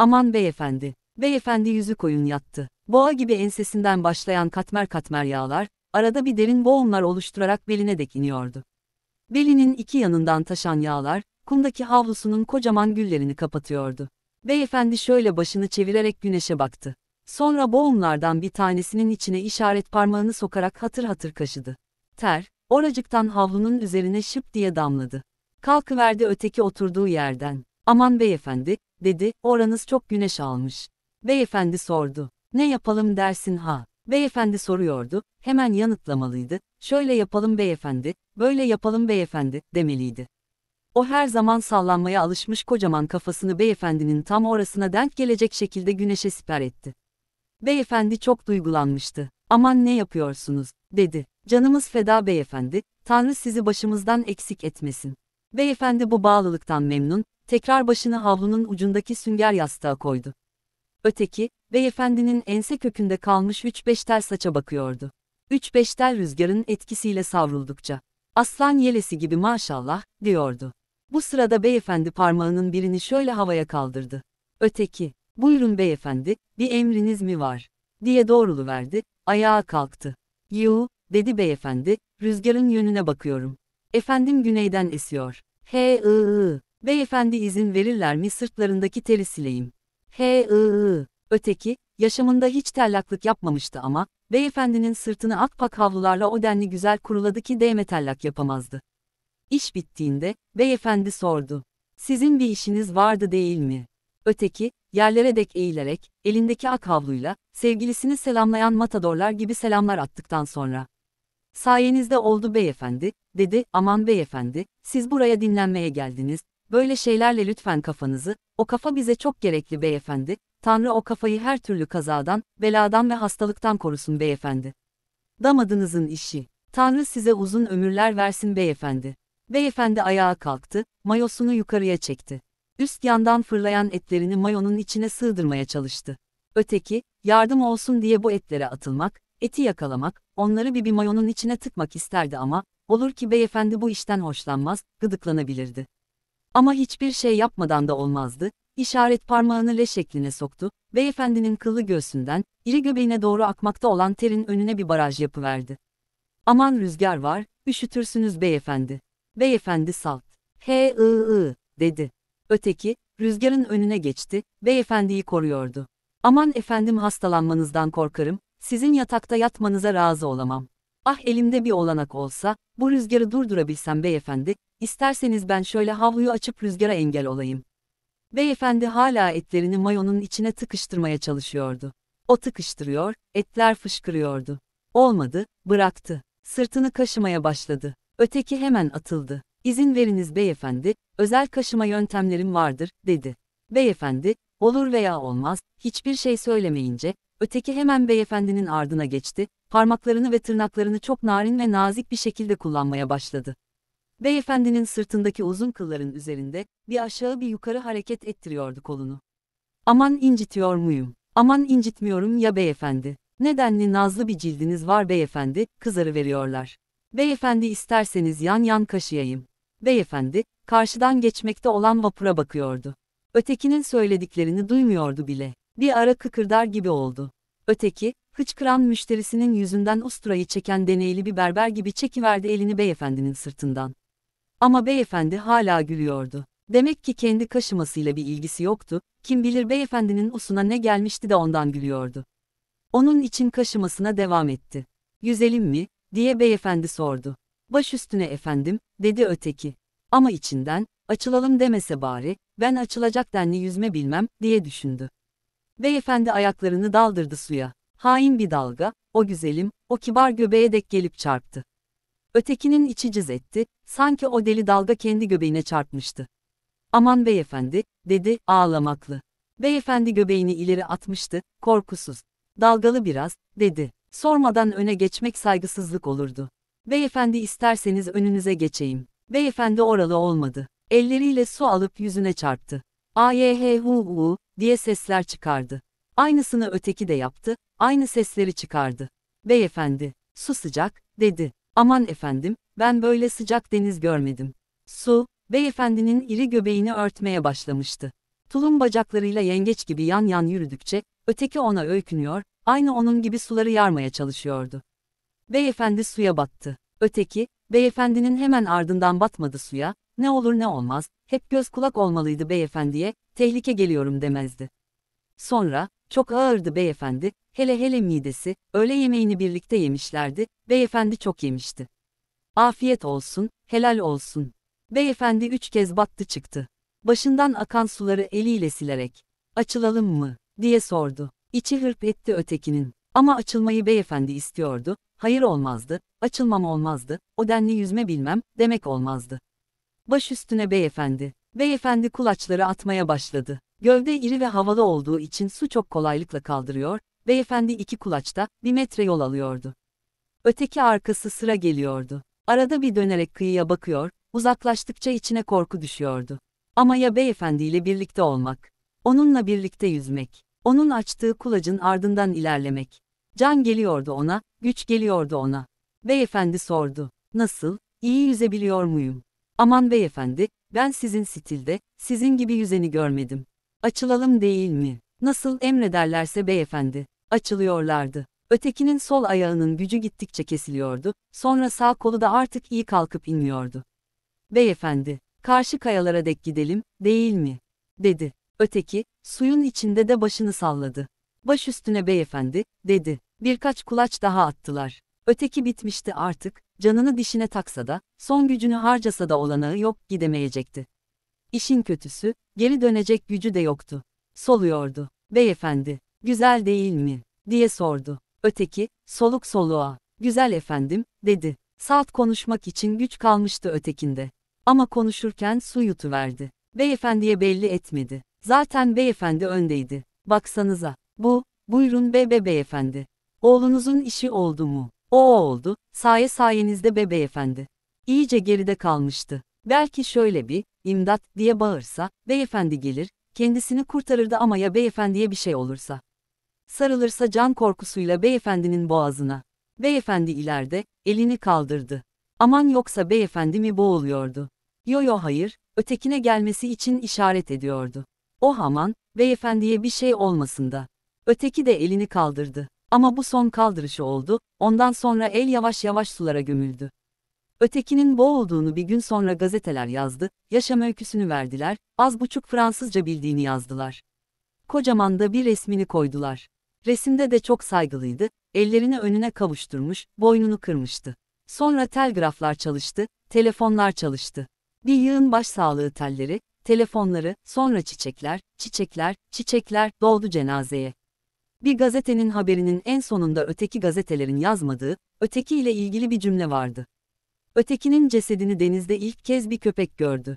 Aman beyefendi. Beyefendi yüzü koyun yattı. Boğa gibi ensesinden başlayan katmer katmer yağlar, arada bir derin boğumlar oluşturarak beline dek iniyordu. Belinin iki yanından taşan yağlar, kumdaki havlusunun kocaman güllerini kapatıyordu. Beyefendi şöyle başını çevirerek güneşe baktı. Sonra boğumlardan bir tanesinin içine işaret parmağını sokarak hatır hatır kaşıdı. Ter, oracıktan havlunun üzerine şıp diye damladı. Kalkıverdi öteki oturduğu yerden. Aman beyefendi, dedi, oranız çok güneş almış. Beyefendi sordu. Ne yapalım dersin ha? Beyefendi soruyordu, hemen yanıtlamalıydı, şöyle yapalım beyefendi, böyle yapalım beyefendi, demeliydi. O her zaman sallanmaya alışmış kocaman kafasını beyefendinin tam orasına denk gelecek şekilde güneşe siper etti. Beyefendi çok duygulanmıştı. Aman ne yapıyorsunuz, dedi. Canımız feda beyefendi, Tanrı sizi başımızdan eksik etmesin. Beyefendi bu bağlılıktan memnun, tekrar başını havlunun ucundaki sünger yastığa koydu. Öteki, beyefendinin ense kökünde kalmış üç beş tel saça bakıyordu. Üç beş tel rüzgarın etkisiyle savruldukça, aslan yelesi gibi maşallah, diyordu. Bu sırada beyefendi parmağının birini şöyle havaya kaldırdı. Öteki, buyurun beyefendi, bir emriniz mi var? diye doğrulu verdi, ayağa kalktı. Yuh, dedi beyefendi, rüzgarın yönüne bakıyorum. Efendim güneyden esiyor. He ı ı. Beyefendi izin verirler mi sırtlarındaki teri sileyim. He ıı Öteki, yaşamında hiç tellaklık yapmamıştı ama, beyefendinin sırtını akpak havlularla o denli güzel kuruladı ki değme tellak yapamazdı. İş bittiğinde, beyefendi sordu. Sizin bir işiniz vardı değil mi? Öteki, yerlere dek eğilerek, elindeki ak havluyla, sevgilisini selamlayan matadorlar gibi selamlar attıktan sonra. Sayenizde oldu beyefendi, dedi, aman beyefendi, siz buraya dinlenmeye geldiniz, Böyle şeylerle lütfen kafanızı, o kafa bize çok gerekli beyefendi, Tanrı o kafayı her türlü kazadan, beladan ve hastalıktan korusun beyefendi. Damadınızın işi. Tanrı size uzun ömürler versin beyefendi. Beyefendi ayağa kalktı, mayosunu yukarıya çekti. Üst yandan fırlayan etlerini mayonun içine sığdırmaya çalıştı. Öteki, yardım olsun diye bu etlere atılmak, eti yakalamak, onları bir bir mayonun içine tıkmak isterdi ama, olur ki beyefendi bu işten hoşlanmaz, gıdıklanabilirdi. Ama hiçbir şey yapmadan da olmazdı, işaret parmağını le şekline soktu, beyefendinin kıllı göğsünden, iri göbeğine doğru akmakta olan terin önüne bir baraj yapıverdi. Aman rüzgar var, üşütürsünüz beyefendi. Beyefendi salt. He ı ı dedi. Öteki, rüzgarın önüne geçti, beyefendiyi koruyordu. Aman efendim hastalanmanızdan korkarım, sizin yatakta yatmanıza razı olamam. Ah elimde bir olanak olsa, bu rüzgarı durdurabilsem beyefendi, İsterseniz ben şöyle havluyu açıp rüzgara engel olayım. Beyefendi hala etlerini mayonun içine tıkıştırmaya çalışıyordu. O tıkıştırıyor, etler fışkırıyordu. Olmadı, bıraktı. Sırtını kaşımaya başladı. Öteki hemen atıldı. İzin veriniz beyefendi, özel kaşıma yöntemlerim vardır, dedi. Beyefendi, olur veya olmaz, hiçbir şey söylemeyince, öteki hemen beyefendinin ardına geçti, parmaklarını ve tırnaklarını çok narin ve nazik bir şekilde kullanmaya başladı. Beyefendinin sırtındaki uzun kılların üzerinde, bir aşağı bir yukarı hareket ettiriyordu kolunu. Aman incitiyor muyum? Aman incitmiyorum ya beyefendi. Nedenli nazlı bir cildiniz var beyefendi, kızarı veriyorlar. Beyefendi isterseniz yan yan kaşıyayım. Beyefendi, karşıdan geçmekte olan vapura bakıyordu. Ötekinin söylediklerini duymuyordu bile. Bir ara kıkırdar gibi oldu. Öteki, hıçkıran müşterisinin yüzünden usturayı çeken deneyli bir berber gibi çekiverdi elini beyefendinin sırtından. Ama beyefendi hala gülüyordu. Demek ki kendi kaşımasıyla bir ilgisi yoktu, kim bilir beyefendinin usuna ne gelmişti de ondan gülüyordu. Onun için kaşımasına devam etti. Yüzelim mi, diye beyefendi sordu. Baş üstüne efendim, dedi öteki. Ama içinden, açılalım demese bari, ben açılacak denli yüzme bilmem, diye düşündü. Beyefendi ayaklarını daldırdı suya. Hain bir dalga, o güzelim, o kibar göbeğe dek gelip çarptı. Ötekinin içi cız etti, sanki o deli dalga kendi göbeğine çarpmıştı. Aman beyefendi, dedi, ağlamaklı. Beyefendi göbeğini ileri atmıştı, korkusuz. Dalgalı biraz, dedi. Sormadan öne geçmek saygısızlık olurdu. Beyefendi isterseniz önünüze geçeyim. Beyefendi oralı olmadı. Elleriyle su alıp yüzüne çarptı. Ayeh hu hu diye sesler çıkardı. Aynısını öteki de yaptı, aynı sesleri çıkardı. Beyefendi, su sıcak, dedi. Aman efendim, ben böyle sıcak deniz görmedim. Su, beyefendinin iri göbeğini örtmeye başlamıştı. Tulum bacaklarıyla yengeç gibi yan yan yürüdükçe, öteki ona öykünüyor, aynı onun gibi suları yarmaya çalışıyordu. Beyefendi suya battı. Öteki, beyefendinin hemen ardından batmadı suya, ne olur ne olmaz, hep göz kulak olmalıydı beyefendiye, tehlike geliyorum demezdi. Sonra, çok ağırdı beyefendi, hele hele midesi, öğle yemeğini birlikte yemişlerdi, beyefendi çok yemişti. Afiyet olsun, helal olsun. Beyefendi üç kez battı çıktı. Başından akan suları eliyle silerek, açılalım mı, diye sordu. İçi hırp etti ötekinin. Ama açılmayı beyefendi istiyordu, hayır olmazdı, açılmam olmazdı, o denli yüzme bilmem, demek olmazdı. Baş üstüne beyefendi. Beyefendi kulaçları atmaya başladı. Gövde iri ve havalı olduğu için su çok kolaylıkla kaldırıyor, beyefendi iki kulaçta, bir metre yol alıyordu. Öteki arkası sıra geliyordu. Arada bir dönerek kıyıya bakıyor, uzaklaştıkça içine korku düşüyordu. Ama ya beyefendiyle birlikte olmak? Onunla birlikte yüzmek? Onun açtığı kulacın ardından ilerlemek? Can geliyordu ona, güç geliyordu ona. Beyefendi sordu. Nasıl, iyi yüzebiliyor muyum? Aman beyefendi, ben sizin stilde, sizin gibi yüzeni görmedim. Açılalım değil mi? Nasıl emrederlerse beyefendi. Açılıyorlardı. Ötekinin sol ayağının gücü gittikçe kesiliyordu, sonra sağ kolu da artık iyi kalkıp inmiyordu. Beyefendi, karşı kayalara dek gidelim, değil mi? dedi. Öteki, suyun içinde de başını salladı. Baş üstüne beyefendi, dedi. Birkaç kulaç daha attılar. Öteki bitmişti artık, canını dişine taksa da, son gücünü harcasa da olanağı yok, gidemeyecekti. İşin kötüsü, geri dönecek gücü de yoktu. Soluyordu. Beyefendi, güzel değil mi? diye sordu. Öteki, soluk soluğa, güzel efendim, dedi. Salt konuşmak için güç kalmıştı ötekinde. Ama konuşurken su yutuverdi. Beyefendiye belli etmedi. Zaten beyefendi öndeydi. Baksanıza, bu, buyurun bebe beyefendi. Oğlunuzun işi oldu mu? O oldu, saye sayenizde bebe beyefendi. İyice geride kalmıştı. Belki şöyle bir, imdat diye bağırsa, beyefendi gelir, kendisini kurtarırdı ama ya beyefendiye bir şey olursa? Sarılırsa can korkusuyla beyefendinin boğazına. Beyefendi ileride, elini kaldırdı. Aman yoksa beyefendi mi boğuluyordu? Yo yo hayır, ötekine gelmesi için işaret ediyordu. O oh haman, beyefendiye bir şey olmasın da. Öteki de elini kaldırdı. Ama bu son kaldırışı oldu, ondan sonra el yavaş yavaş sulara gömüldü. Ötekinin bu olduğunu bir gün sonra gazeteler yazdı, yaşam öyküsünü verdiler, az buçuk Fransızca bildiğini yazdılar. Kocaman da bir resmini koydular. Resimde de çok saygılıydı, ellerini önüne kavuşturmuş, boynunu kırmıştı. Sonra telgraflar çalıştı, telefonlar çalıştı. Bir yığın başsağlığı telleri, telefonları, sonra çiçekler, çiçekler, çiçekler doldu cenazeye. Bir gazetenin haberinin en sonunda öteki gazetelerin yazmadığı, öteki ile ilgili bir cümle vardı. Ötekinin cesedini denizde ilk kez bir köpek gördü.